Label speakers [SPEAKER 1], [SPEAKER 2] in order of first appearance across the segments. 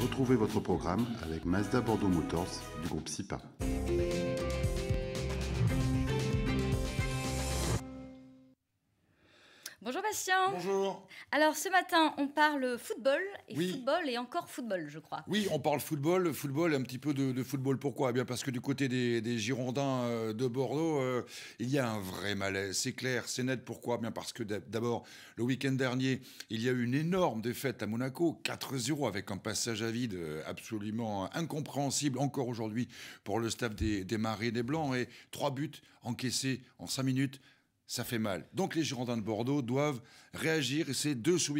[SPEAKER 1] Retrouvez votre programme avec Mazda Bordeaux Motors du groupe SIPA. Bonjour Bastien. Bonjour. Alors ce matin, on parle
[SPEAKER 2] football et football et encore football, je crois. Oui,
[SPEAKER 1] on parle football, football, un petit peu de, football. Pourquoi eh bien parce que du côté des, Girondins euh, de Bordeaux, euh, il y a un vrai malaise. C'est clair, c'est net. Pourquoi eh Bien parce que d'abord, le week-end dernier, il y a eu une énorme défaite à Monaco, 4-0 avec un passage à vide euh, absolument incompréhensible encore aujourd'hui pour le staff des, des des Blancs et trois buts encaissés en cinq minutes ça fait mal. Donc les Girondins de Bordeaux doivent réagir, et c'est dès ce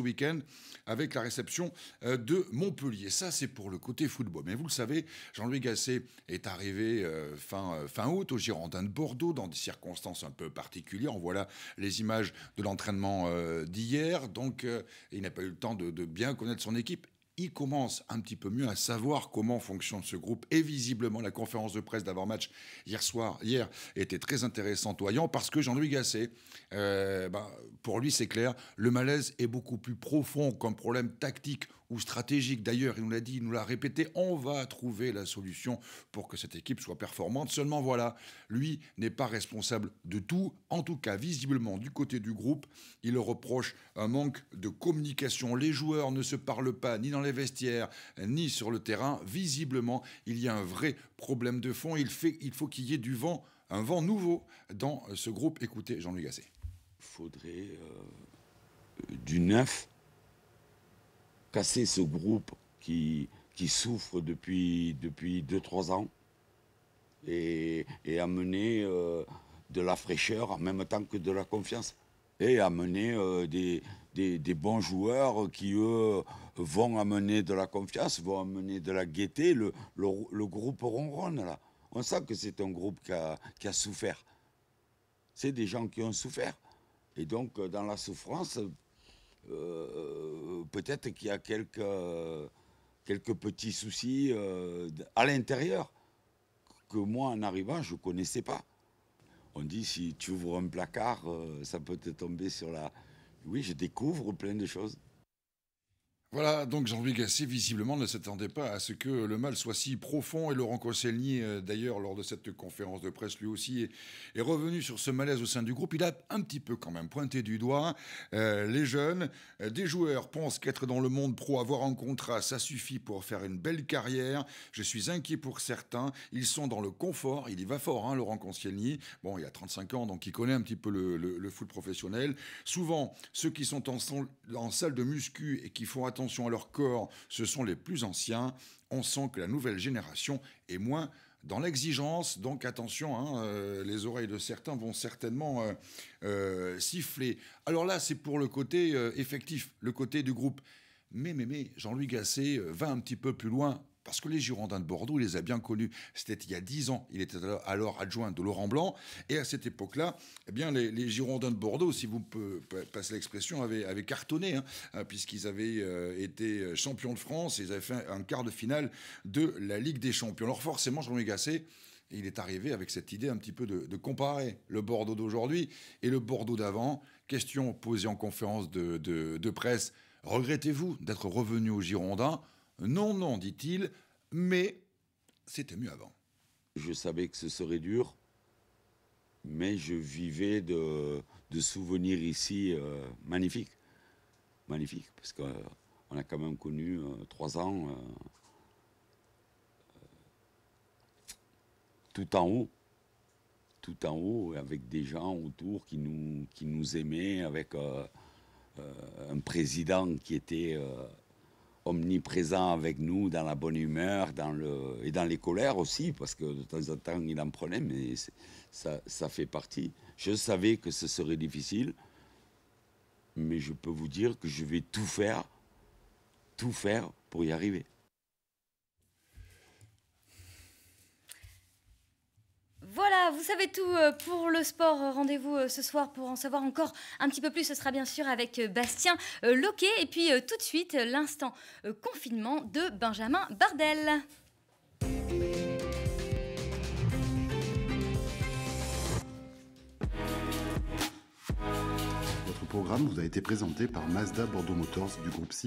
[SPEAKER 1] week-end avec la réception euh, de Montpellier. Ça, c'est pour le côté football. Mais vous le savez, Jean-Louis Gasset est arrivé euh, euh, fin, août aux Girondins de Bordeaux dans des circonstances un peu particulières. On voit là les images de l'entraînement d'hier, donc il n'a pas eu le temps de bien connaître son équipe il commence un petit peu mieux à savoir comment fonctionne ce groupe. Et visiblement, la conférence de presse d'avant-match hier soir, hier, était très intéressante, voyant, parce que Jean-Louis Gasset, euh, bah, pour lui, c'est clair, le malaise est beaucoup plus profond comme problème tactique ou stratégique. D'ailleurs, il nous l'a dit, il nous l'a répété, on va trouver la solution pour que cette équipe soit performante. Seulement voilà, lui n'est pas responsable de tout. En tout cas, visiblement, du côté du groupe, il reproche un manque de communication. Les joueurs ne se parlent pas ni dans les vestiaires, ni sur le terrain. Visiblement, il y a un vrai problème de fond. Il, faut qu'il y ait du vent, un vent nouveau dans ce groupe. Écoutez, Jean-Louis Gasset. Il
[SPEAKER 2] Faudrait euh, du neuf, casser ce groupe qui, souffre depuis 2-3 ans et, amener euh, de la fraîcheur en même temps que de la confiance et amener euh, des, des, bons joueurs qui, eux, vont amener de la confiance, vont amener de la gaieté. Le, le, groupe ronronne, là. On sait que c'est un groupe qui a, souffert. C'est des gens qui ont souffert. Et donc, dans la souffrance, euh, peut-être qu'il y a quelques, quelques petits soucis euh, à l'intérieur que moi, en arrivant, je ne connaissais pas. On dit, si tu ouvres un placard, euh, ça peut te tomber sur la, oui, je découvre plein de choses.
[SPEAKER 1] Voilà, donc Jean-Louis Gasset, visiblement, ne s'attendait pas à ce que le mal soit si profond. Et Laurent Koscielny, euh, d'ailleurs, lors de cette conférence de presse, lui aussi, est, revenu sur ce malaise au sein du groupe. Il a un petit peu quand même pointé du doigt euh, les jeunes. Euh, des joueurs pensent qu'être dans le monde pro, avoir un contrat, ça suffit pour faire une belle carrière. Je suis inquiet pour certains. Ils sont dans le confort. Il y va fort, hein, Laurent Koscielny. Bon, il a 35 ans, donc il connaît un petit peu le, foot professionnel. Souvent, ceux qui sont en, en salle de muscu et qui font attention attention à leur corps, ce sont les plus anciens. On sent que la nouvelle génération est moins dans l'exigence, donc attention, hein, euh, les oreilles de certains vont certainement euh, euh, siffler. Alors là, c'est pour le côté effectif, le côté du groupe. Mais, mais, mais, Jean-Louis Gasset va un petit peu plus loin parce que les Girondins de Bordeaux, il les a bien connus. C'était il y a dix ans. Il était alors adjoint de Laurent Blanc. Et à cette époque-là, eh bien, les, Girondins de Bordeaux, si vous passez l'expression, avaient, cartonné, hein, hein, puisqu'ils avaient euh, été champions de France. ils avaient fait un, quart de finale de la Ligue des Champions. Alors forcément, Jean-Louis Gasset, il est arrivé avec cette idée un petit peu de, comparer le Bordeaux d'aujourd'hui et le Bordeaux d'avant. Question posée en conférence de presse. Regrettez-vous d'être revenu aux Girondins non, non, dit-il, mais c'était
[SPEAKER 2] mieux avant. Je savais que ce serait dur, mais je vivais de, souvenirs ici euh, magnifiques. Magnifiques, parce qu'on euh, a quand même connu euh, trois ans tout en haut. Tout en haut, avec des gens autour qui nous, qui nous aimaient, avec un président qui était omniprésent avec nous dans la bonne humeur dans le, et dans les colères aussi, parce que de temps en temps, il en prenait, mais ça, ça fait partie. Je savais que ce serait difficile, mais je peux vous dire que je vais tout faire, tout faire pour y arriver.
[SPEAKER 1] Voilà, vous savez tout euh, pour le sport. Euh, rendez-vous euh, ce soir pour en savoir encore un petit peu plus. Ce sera bien sûr avec Bastien Loquet. Et puis tout de suite, l'instant confinement de Benjamin Bardel.
[SPEAKER 2] Votre programme vous a été présenté par Mazda Bordeaux Motors du groupe CIP.